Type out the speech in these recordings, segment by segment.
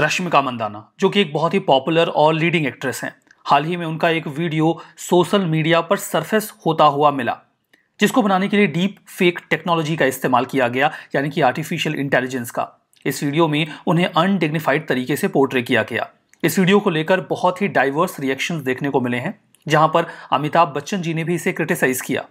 रश्मिका मंदाना जो कि एक बहुत ही पॉपुलर और लीडिंग एक्ट्रेस हैं हाल ही में उनका एक वीडियो सोशल मीडिया पर सरफेस होता हुआ मिला जिसको बनाने के लिए डीप फेक टेक्नोलॉजी का इस्तेमाल किया गया यानी कि आर्टिफिशियल इंटेलिजेंस का इस वीडियो में उन्हें अनडिग्निफाइड तरीके से पोर्ट्रे किया गया इस वीडियो को लेकर बहुत ही डाइवर्स रिएक्शन देखने को मिले हैं जहां पर अमिताभ बच्चन जी ने भी इसे क्रिटिसाइज किया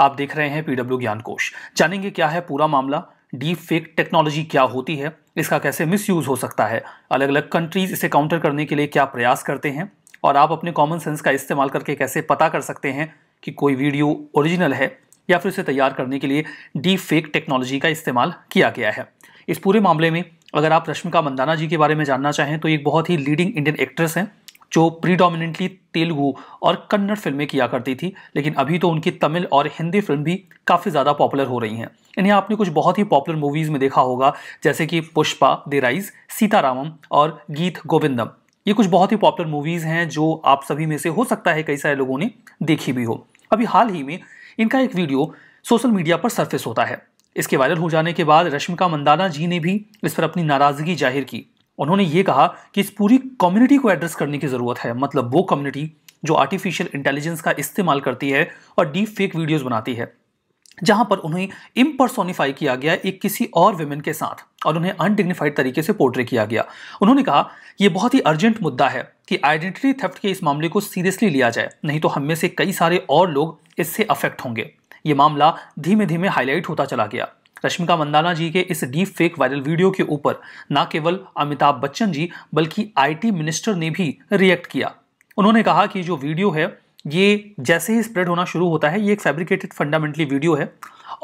आप देख रहे हैं पीडब्ल्यू ज्ञानकोश जानेंगे क्या है पूरा मामला डीप फेक टेक्नोलॉजी क्या होती है इसका कैसे मिसयूज़ हो सकता है अलग अलग कंट्रीज़ इसे काउंटर करने के लिए क्या प्रयास करते हैं और आप अपने कॉमन सेंस का इस्तेमाल करके कैसे पता कर सकते हैं कि कोई वीडियो ओरिजिनल है या फिर उसे तैयार करने के लिए डीप फेक टेक्नोलॉजी का इस्तेमाल किया गया है इस पूरे मामले में अगर आप रश्मिका मंदाना जी के बारे में जानना चाहें तो एक बहुत ही लीडिंग इंडियन एक्ट्रेस हैं जो प्रीडोमिनेंटली तेलुगु और कन्नड़ फिल्में किया करती थी लेकिन अभी तो उनकी तमिल और हिंदी फिल्म भी काफ़ी ज़्यादा पॉपुलर हो रही हैं इन्हें आपने कुछ बहुत ही पॉपुलर मूवीज़ में देखा होगा जैसे कि पुष्पा राइज सीतारामम और गीत गोविंदम ये कुछ बहुत ही पॉपुलर मूवीज़ हैं जो आप सभी में से हो सकता है कई सारे लोगों ने देखी भी हो अभी हाल ही में इनका एक वीडियो सोशल मीडिया पर सरफेस होता है इसके वायरल हो जाने के बाद रश्मिका मंदाना जी ने भी इस पर अपनी नाराज़गी जाहिर की उन्होंने ये कहा कि इस पूरी कम्युनिटी को एड्रेस करने की ज़रूरत है मतलब वो कम्युनिटी जो आर्टिफिशियल इंटेलिजेंस का इस्तेमाल करती है और डीप फेक वीडियोज़ बनाती है जहां पर उन्हें इम्परसोनिफाई किया गया एक किसी और वेमेन के साथ और उन्हें अनडिग्निफाइड तरीके से पोर्ट्रे किया गया उन्होंने कहा यह बहुत ही अर्जेंट मुद्दा है कि आइडेंटिटी थेफ्ट के इस मामले को सीरियसली लिया जाए नहीं तो हम में से कई सारे और लोग इससे अफेक्ट होंगे ये मामला धीमे धीमे हाईलाइट होता चला गया रश्मिका मंदाना जी के इस डीप फेक वायरल वीडियो के ऊपर न केवल अमिताभ बच्चन जी बल्कि आईटी मिनिस्टर ने भी रिएक्ट किया उन्होंने कहा कि जो वीडियो है ये जैसे ही स्प्रेड होना शुरू होता है ये एक फैब्रिकेटेड फंडामेंटली वीडियो है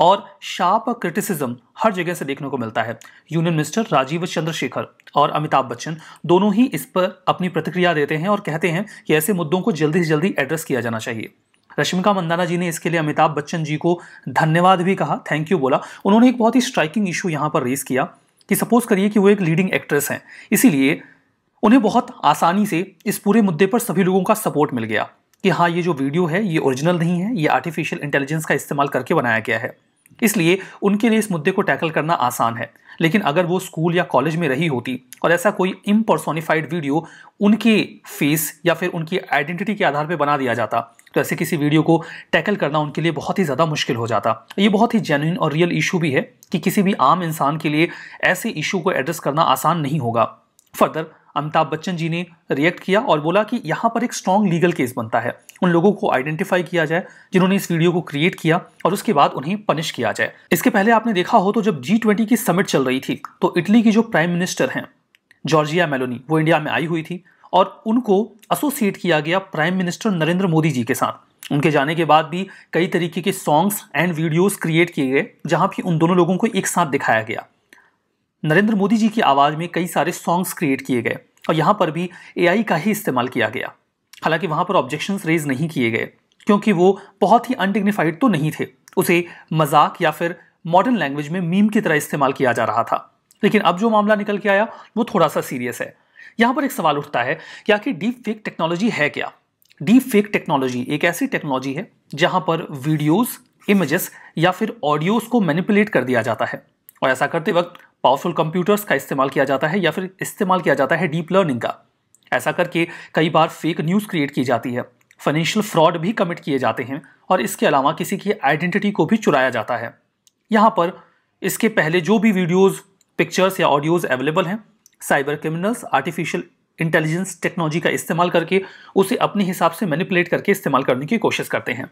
और शार्प क्रिटिसिज्म हर जगह से देखने को मिलता है यूनियन मिनिस्टर राजीव चंद्रशेखर और अमिताभ बच्चन दोनों ही इस पर अपनी प्रतिक्रिया देते हैं और कहते हैं कि ऐसे मुद्दों को जल्दी से जल्दी एड्रेस किया जाना चाहिए रश्मिका मंदाना जी ने इसके लिए अमिताभ बच्चन जी को धन्यवाद भी कहा थैंक यू बोला उन्होंने एक बहुत ही स्ट्राइकिंग इशू यहाँ पर रेस किया कि सपोज करिए कि वो एक लीडिंग एक्ट्रेस हैं इसीलिए उन्हें बहुत आसानी से इस पूरे मुद्दे पर सभी लोगों का सपोर्ट मिल गया कि हाँ ये जो वीडियो है ये ओरिजिनल नहीं है ये आर्टिफिशियल इंटेलिजेंस का इस्तेमाल करके बनाया गया है इसलिए उनके लिए इस मुद्दे को टैकल करना आसान है लेकिन अगर वो स्कूल या कॉलेज में रही होती और ऐसा कोई इम्पर्सोनिफाइड वीडियो उनके फेस या फिर उनकी आइडेंटिटी के आधार पर बना दिया जाता तो ऐसे किसी वीडियो को टैकल करना उनके लिए बहुत ही ज़्यादा मुश्किल हो जाता ये बहुत ही जेन्यन और रियल इशू भी है कि किसी भी आम इंसान के लिए ऐसे इशू को एड्रेस करना आसान नहीं होगा फर्दर अमिताभ बच्चन जी ने रिएक्ट किया और बोला कि यहाँ पर एक स्ट्रॉन्ग लीगल केस बनता है उन लोगों को आइडेंटिफाई किया जाए जिन्होंने इस वीडियो को क्रिएट किया और उसके बाद उन्हें पनिश किया जाए इसके पहले आपने देखा हो तो जब जी ट्वेंटी की समिट चल रही थी तो इटली की जो प्राइम मिनिस्टर हैं जॉर्जिया मेलोनी वो इंडिया में आई हुई थी और उनको एसोसिएट किया गया प्राइम मिनिस्टर नरेंद्र मोदी जी के साथ उनके जाने के बाद भी कई तरीके के सॉन्ग्स एंड वीडियोस क्रिएट किए गए जहां भी उन दोनों लोगों को एक साथ दिखाया गया नरेंद्र मोदी जी की आवाज़ में कई सारे सॉन्ग्स क्रिएट किए गए और यहाँ पर भी ए का ही इस्तेमाल किया गया हालांकि वहाँ पर ऑब्जेक्शंस रेज नहीं किए गए क्योंकि वो बहुत ही अनडिग्निफाइड तो नहीं थे उसे मजाक या फिर मॉडर्न लैंग्वेज में मीम की तरह इस्तेमाल किया जा रहा था लेकिन अब जो मामला निकल के आया वो थोड़ा सा सीरियस है यहाँ पर एक सवाल उठता है कि आखिर डीप फेक टेक्नोलॉजी है क्या डीप फेक टेक्नोलॉजी एक ऐसी टेक्नोलॉजी है जहाँ पर वीडियोस इमेजेस या फिर ऑडियोज को मैनिपुलेट कर दिया जाता है और ऐसा करते वक्त पावरफुल कंप्यूटर्स का इस्तेमाल किया जाता है या फिर इस्तेमाल किया जाता है डीप लर्निंग का ऐसा करके कई बार फेक न्यूज़ क्रिएट की जाती है फाइनेंशियल फ्रॉड भी कमिट किए जाते हैं और इसके अलावा किसी की आइडेंटिटी को भी चुराया जाता है यहाँ पर इसके पहले जो भी वीडियोज़ पिक्चर्स या ऑडियोज़ अवेलेबल हैं cyber criminals artificial intelligence technology का इस्तेमाल करके उसे अपने हिसाब से मैनिपुलेट करके इस्तेमाल करने की कोशिश करते हैं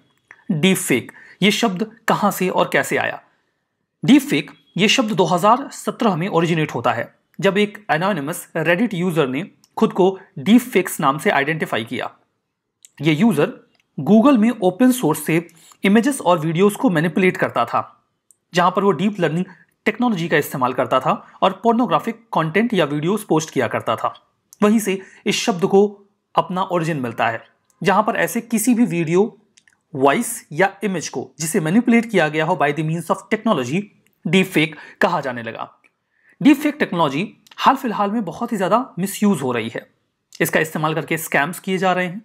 डीप फेक ये शब्द कहाँ से और कैसे आया डीप फेक ये शब्द 2017 में ओरिजिनेट होता है जब एक एनोनिमस रेडिट यूज़र ने खुद को डीप फेक्स नाम से आइडेंटिफाई किया ये यूज़र गूगल में ओपन सोर्स से इमेजेस और वीडियोस को मैनिपुलेट करता था जहां पर वो डीप लर्निंग टेक्नोलॉजी का इस्तेमाल करता था और पोर्नोग्राफिक कंटेंट या वीडियोस पोस्ट किया करता था वहीं से इस शब्द को अपना ओरिजिन मिलता है जहां पर ऐसे किसी भी वीडियो वॉइस या इमेज को जिसे मैनिपुलेट किया गया हो by the means of technology deep fake कहा जाने लगा डीप फेक टेक्नोलॉजी हाल फिलहाल में बहुत ही ज़्यादा मिसयूज हो रही है इसका इस्तेमाल करके स्कैम्स किए जा रहे हैं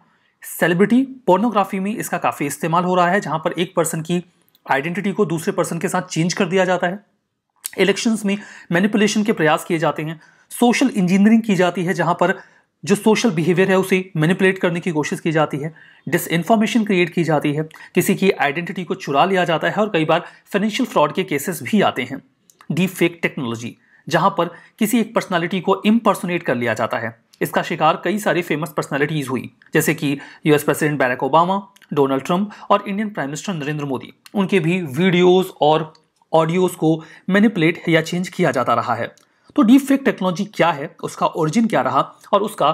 सेलिब्रिटी पोर्नोग्राफी में इसका काफ़ी इस्तेमाल हो रहा है जहां पर एक पर्सन की आइडेंटिटी को दूसरे पर्सन के साथ चेंज कर दिया जाता है इलेक्शंस में मैनिपुलेशन के प्रयास किए जाते हैं सोशल इंजीनियरिंग की जाती है जहां पर जो सोशल बिहेवियर है उसे मैनिपुलेट करने की कोशिश की जाती है इन्फॉर्मेशन क्रिएट की जाती है किसी की आइडेंटिटी को चुरा लिया जाता है और कई बार फाइनेंशियल फ्रॉड के केसेस भी आते हैं डीप फेक टेक्नोलॉजी जहां पर किसी एक पर्सनालिटी को इम्पर्सोनेट कर लिया जाता है इसका शिकार कई सारी फेमस पर्सनालिटीज हुई जैसे कि US president Barack Obama Donald Trump और Indian prime minister Narendra Modi उनके भी वीडियोज़ और ऑडियोज को मैनिपुलेट या चेंज किया जाता रहा है तो डीप फेक टेक्नोलॉजी क्या है उसका ओरिजिन क्या रहा और उसका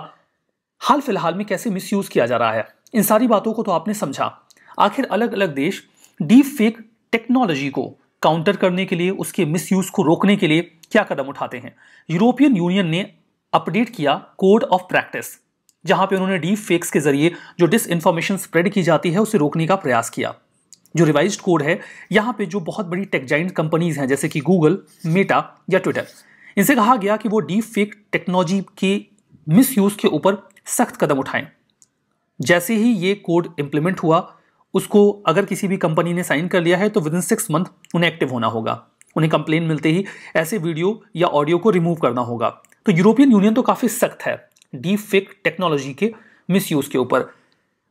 हाल फिलहाल में कैसे मिसयूज किया जा रहा है इन सारी बातों को तो आपने समझा आखिर अलग अलग देश डीप फेक टेक्नोलॉजी को काउंटर करने के लिए उसके मिसयूज को रोकने के लिए क्या कदम उठाते हैं यूरोपियन यूनियन ने अपडेट किया कोड ऑफ प्रैक्टिस जहां पे उन्होंने डीप फेक्स के जरिए जो डिस इन्फॉर्मेशन स्प्रेड की जाती है उसे रोकने का प्रयास किया जो रिवाइज कोड है यहाँ पे जो बहुत बड़ी टेक्जाइन कंपनीज हैं जैसे कि गूगल मेटा या ट्विटर इनसे कहा गया कि वो डीप फेक टेक्नोलॉजी के मिसयूज़ के ऊपर सख्त कदम उठाएं जैसे ही ये कोड इम्प्लीमेंट हुआ उसको अगर किसी भी कंपनी ने साइन कर लिया है तो विद इन सिक्स मंथ उन्हें एक्टिव होना होगा उन्हें कंप्लेन मिलते ही ऐसे वीडियो या ऑडियो को रिमूव करना होगा तो यूरोपियन यूनियन तो काफ़ी सख्त है डीप फेक टेक्नोलॉजी के मिसयूज़ के ऊपर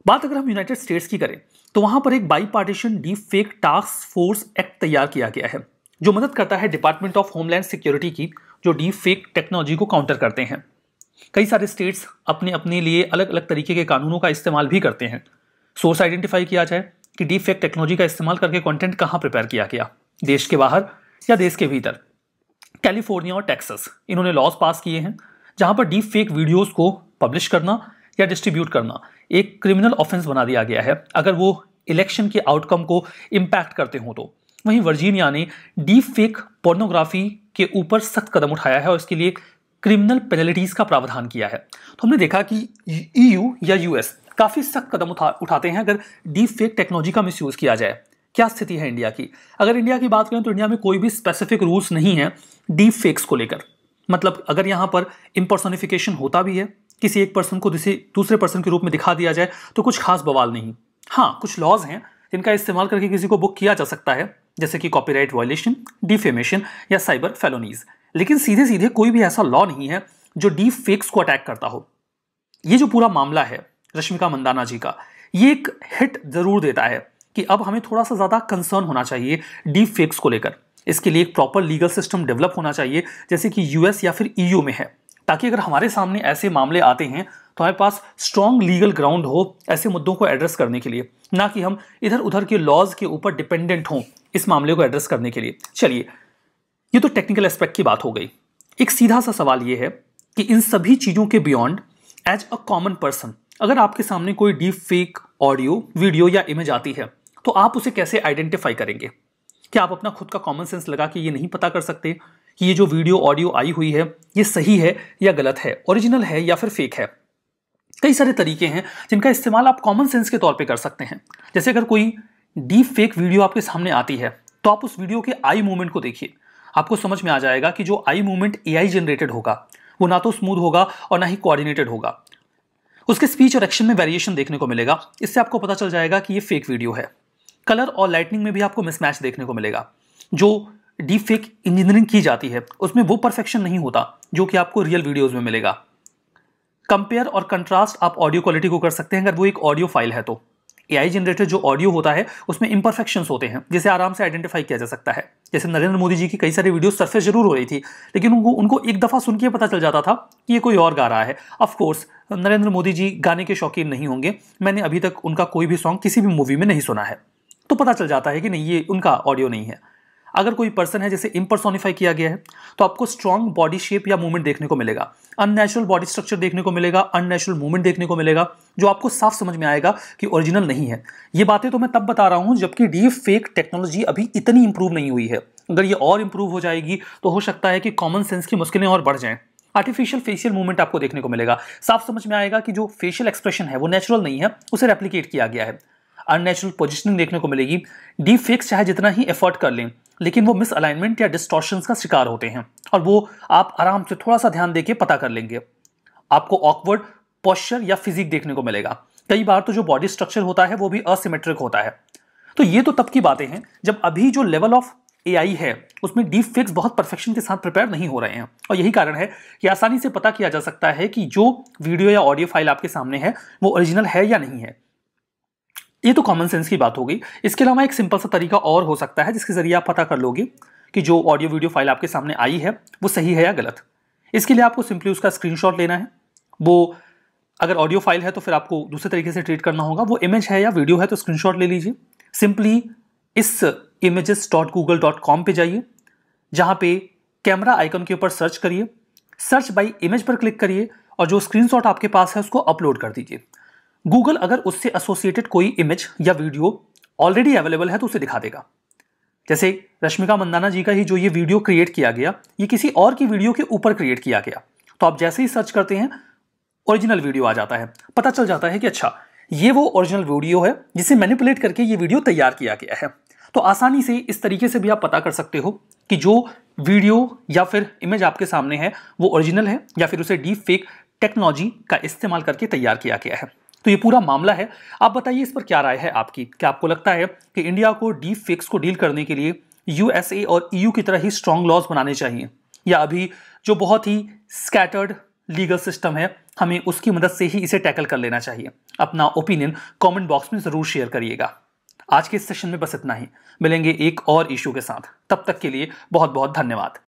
बात अगर हम यूनाइटेड स्टेट्स की करें तो वहां पर एक bipartisan deep fake task force act तैयार किया गया है जो मदद करता है डिपार्टमेंट ऑफ होमलैंड सिक्योरिटी की जो डीप फेक टेक्नोलॉजी को काउंटर करते हैं कई सारे स्टेट्स अपने अपने लिए अलग अलग तरीके के कानूनों का इस्तेमाल भी करते हैं सोर्स आइडेंटिफाई किया जाए कि डीप फेक टेक्नोलॉजी का इस्तेमाल करके कंटेंट कहाँ प्रिपेयर किया गया देश के बाहर या देश के भीतर कैलिफोर्निया और टेक्सस इन्होंने लॉज पास किए हैं जहाँ पर डीप फेक वीडियोज़ को पब्लिश करना या डिस्ट्रीब्यूट करना एक क्रिमिनल ऑफेंस बना दिया गया है अगर वो इलेक्शन के आउटकम को इम्पैक्ट करते हों तो वहीं वर्जीनिया ने डीप फेक पोर्नोग्राफी के ऊपर सख्त कदम उठाया है और इसके लिए क्रिमिनल पेनल्टीज का प्रावधान किया है तो हमने देखा कि ईयू या यूएस काफ़ी सख्त कदम उठा उठाते हैं अगर डीप फेक टेक्नोलॉजी का मिस किया जाए क्या स्थिति है इंडिया की अगर इंडिया की बात करें तो इंडिया में कोई भी स्पेसिफिक रूल्स नहीं है डीप फेक्स को लेकर मतलब अगर यहां पर इम्पर्सोनिफिकेशन होता भी है किसी एक पर्सन को दूसरे पर्सन के रूप में दिखा दिया जाए तो कुछ खास बवाल नहीं हाँ कुछ लॉज हैं जिनका इस्तेमाल करके किसी को बुक किया जा सकता है जैसे कि कॉपीराइट वायलेशन डिफेमेशन या साइबर फेलोनीज लेकिन सीधे सीधे कोई भी ऐसा लॉ नहीं है जो डी फेक्स को अटैक करता हो ये जो पूरा मामला है रश्मिका मंदाना जी का ये एक हिट जरूर देता है कि अब हमें थोड़ा सा ज़्यादा कंसर्न होना चाहिए डीप फेक्स को लेकर इसके लिए एक प्रॉपर लीगल सिस्टम डेवलप होना चाहिए जैसे कि यूएस या फिर ईयू e में है ताकि अगर हमारे सामने ऐसे मामले आते हैं तो हमारे पास स्ट्रॉन्ग लीगल ग्राउंड हो ऐसे मुद्दों को एड्रेस करने के लिए ना कि हम इधर उधर के लॉज के ऊपर डिपेंडेंट हों इस मामले को एड्रेस करने के लिए चलिए ये तो टेक्निकल एस्पेक्ट की बात हो गई एक सीधा सा सवाल ये है कि इन सभी चीज़ों के beyond as a common person अगर आपके सामने कोई डीप फेक ऑडियो वीडियो या इमेज आती है तो आप उसे कैसे आइडेंटिफाई करेंगे क्या आप अपना खुद का कॉमन सेंस लगा के ये नहीं पता कर सकते कि ये जो वीडियो ऑडियो आई हुई है ये सही है या गलत है ओरिजिनल है या फिर फेक है कई सारे तरीके हैं जिनका इस्तेमाल आप कॉमन सेंस के तौर पे कर सकते हैं जैसे अगर कोई डीप फेक वीडियो आपके सामने आती है तो आप उस वीडियो के आई मूवमेंट को देखिए आपको समझ में आ जाएगा कि जो आई मूवमेंट ए जनरेटेड होगा वो ना तो स्मूथ होगा और ना ही कोऑर्डिनेटेड होगा उसके स्पीच और एक्शन में वेरिएशन देखने को मिलेगा इससे आपको पता चल जाएगा कि ये फेक वीडियो है कलर और लाइटनिंग में भी आपको मिसमैच देखने को मिलेगा जो डीप फेक इंजीनियरिंग की जाती है उसमें वो परफेक्शन नहीं होता जो कि आपको रियल वीडियोज में मिलेगा कंपेयर और कंट्रास्ट आप ऑडियो क्वालिटी को कर सकते हैं अगर वो एक ऑडियो फाइल है तो एआई जनरेटेड जो ऑडियो होता है उसमें इम्परफेक्शन होते हैं जिसे आराम से आइडेंटिफाई किया जा सकता है जैसे नरेंद्र मोदी जी की कई सारी वीडियो सरफेस जरूर हो रही थी लेकिन उनको उनको एक दफ़ा सुन के पता चल जाता था कि ये कोई और गा रहा है ऑफकोर्स नरेंद्र मोदी जी गाने के शौकीन नहीं होंगे मैंने अभी तक उनका कोई भी सॉन्ग किसी भी मूवी में नहीं सुना है तो पता चल जाता है कि नहीं ये उनका ऑडियो नहीं है अगर कोई पर्सन है जैसे इम्पर्सोनिफाई किया गया है तो आपको स्ट्रॉन्ग बॉडी शेप या मूवमेंट देखने को मिलेगा अननेचुरल बॉडी स्ट्रक्चर देखने को मिलेगा अननेचुरल मूवमेंट देखने को मिलेगा जो आपको साफ समझ में आएगा कि ओरिजिनल नहीं है ये बातें तो मैं तब बता रहा हूँ जबकि डी फेक टेक्नोलॉजी अभी इतनी इंप्रूव नहीं हुई है अगर ये और इंप्रूव हो जाएगी तो हो सकता है कि कॉमन सेंस की मुश्किलें और बढ़ जाएं आर्टिफिशियल फेशियल मूवमेंट आपको देखने को मिलेगा साफ समझ में आएगा कि जो फेशियल एक्सप्रेशन है वो नेचुरल नहीं है उसे रेप्लीकेट किया गया है अननेचुरल पोजिशनिंग देखने को मिलेगी डीप फेक्स चाहे जितना ही एफर्ट कर लें लेकिन वो मिस अलाइनमेंट या डिस्टॉर्शन का शिकार होते हैं और वो आप आराम से थोड़ा सा ध्यान देके पता कर लेंगे आपको ऑकवर्ड पॉस्चर या फिजिक देखने को मिलेगा कई बार तो जो बॉडी स्ट्रक्चर होता है वो भी असिमेट्रिक होता है तो ये तो तब की बातें हैं जब अभी जो लेवल ऑफ ए है उसमें डीप फिक्स बहुत परफेक्शन के साथ प्रिपेयर नहीं हो रहे हैं और यही कारण है कि आसानी से पता किया जा सकता है कि जो वीडियो या ऑडियो फाइल आपके सामने है वो ओरिजिनल है या नहीं है ये तो कॉमन सेंस की बात हो गई इसके अलावा एक सिंपल सा तरीका और हो सकता है जिसके जरिए आप पता कर लोगे कि जो ऑडियो वीडियो फाइल आपके सामने आई है वो सही है या गलत इसके लिए आपको सिंपली उसका स्क्रीन लेना है वो अगर ऑडियो फाइल है तो फिर आपको दूसरे तरीके से ट्रीट करना होगा वो इमेज है या वीडियो है तो स्क्रीन ले लीजिए सिंपली इस images dot Google dot com पर जाइए जहाँ पे कैमरा आइकन के ऊपर सर्च करिए सर्च बाई इमेज पर क्लिक करिए और जो स्क्रीनशॉट आपके पास है उसको अपलोड कर दीजिए गूगल अगर उससे एसोसिएटेड कोई इमेज या वीडियो ऑलरेडी अवेलेबल है तो उसे दिखा देगा जैसे रश्मिका मंदाना जी का ही जो ये वीडियो क्रिएट किया गया ये किसी और की वीडियो के ऊपर क्रिएट किया गया तो आप जैसे ही सर्च करते हैं ओरिजिनल वीडियो आ जाता है पता चल जाता है कि अच्छा ये वो ओरिजिनल वीडियो है जिसे मैनिपुलेट करके ये वीडियो तैयार किया गया है तो आसानी से इस तरीके से भी आप पता कर सकते हो कि जो वीडियो या फिर इमेज आपके सामने है वो ओरिजिनल है या फिर उसे डीप फेक टेक्नोलॉजी का इस्तेमाल करके तैयार किया गया है तो ये पूरा मामला है आप बताइए इस पर क्या राय है आपकी क्या आपको लगता है कि इंडिया को डीप फेक्स को डील करने के लिए यूएसए और ईयू e की तरह ही स्ट्रांग लॉज बनाने चाहिए या अभी जो बहुत ही स्कैटर्ड लीगल सिस्टम है हमें उसकी मदद से ही इसे टैकल कर लेना चाहिए अपना ओपिनियन कमेंट बॉक्स में ज़रूर शेयर करिएगा आज के इस सेशन में बस इतना ही मिलेंगे एक और इशू के साथ तब तक के लिए बहुत बहुत धन्यवाद